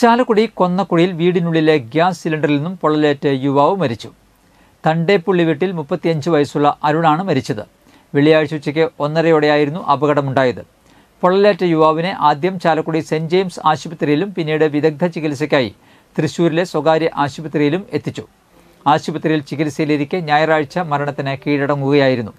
Chalakudy കൊന്നക്കുഴിയിൽ വീടിനുള്ളിലെ gas സിലിണ്ടറിൽ നിന്നും പൊള്ളലേറ്റ് യുവാവ് മരിച്ചു തണ്ടേപ്പുള്ളി വീട്ടിൽ മുപ്പത്തിയഞ്ച് വയസ്സുള്ള അരുണാണ് മരിച്ചത് വെള്ളിയാഴ്ച ഉച്ചയ്ക്ക് ഒന്നരയോടെയായിരുന്നു അപകടമുണ്ടായത് പൊള്ളലേറ്റ യുവാവിനെ ആദ്യം ചാലക്കുടി സെന്റ് ജെയിംസ് ആശുപത്രിയിലും പിന്നീട് വിദഗ്ധ ചികിത്സയ്ക്കായി തൃശൂരിലെ സ്വകാര്യ ആശുപത്രിയിലും എത്തിച്ചു ആശുപത്രിയിൽ ചികിത്സയിലിരിക്കെ ഞായറാഴ്ച മരണത്തിന് കീഴടങ്ങുകയായിരുന്നു